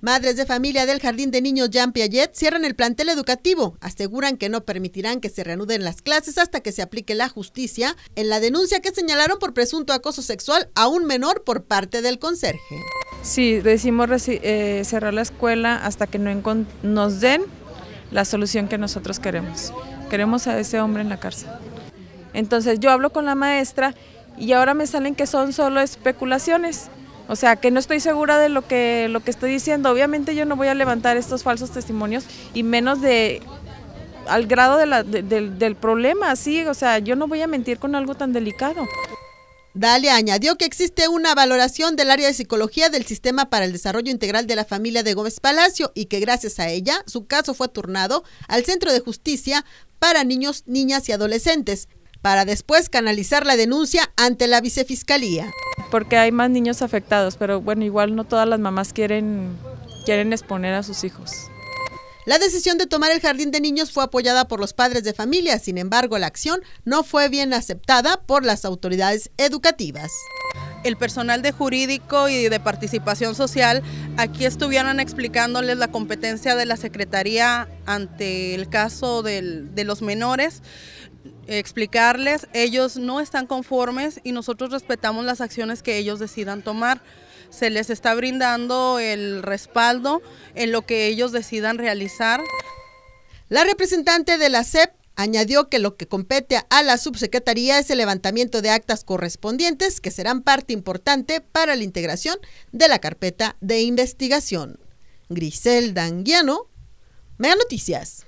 Madres de familia del Jardín de Niños Jean Piaget cierran el plantel educativo. Aseguran que no permitirán que se reanuden las clases hasta que se aplique la justicia en la denuncia que señalaron por presunto acoso sexual a un menor por parte del conserje. Sí, decimos eh, cerrar la escuela hasta que no nos den la solución que nosotros queremos. Queremos a ese hombre en la cárcel. Entonces yo hablo con la maestra y ahora me salen que son solo especulaciones. O sea, que no estoy segura de lo que, lo que estoy diciendo. Obviamente yo no voy a levantar estos falsos testimonios y menos de al grado del problema, sí, o sea, yo no voy a mentir con algo tan delicado. Dalia añadió que existe una valoración del área de psicología del Sistema para el Desarrollo Integral de la Familia de Gómez Palacio y que gracias a ella su caso fue turnado al Centro de Justicia para Niños, Niñas y Adolescentes, para después canalizar la denuncia ante la Vicefiscalía porque hay más niños afectados, pero bueno, igual no todas las mamás quieren, quieren exponer a sus hijos. La decisión de tomar el jardín de niños fue apoyada por los padres de familia, sin embargo la acción no fue bien aceptada por las autoridades educativas. El personal de jurídico y de participación social aquí estuvieron explicándoles la competencia de la Secretaría ante el caso de los menores explicarles, ellos no están conformes y nosotros respetamos las acciones que ellos decidan tomar. Se les está brindando el respaldo en lo que ellos decidan realizar. La representante de la CEP añadió que lo que compete a la subsecretaría es el levantamiento de actas correspondientes que serán parte importante para la integración de la carpeta de investigación. Grisel Danguiano, Mega Noticias.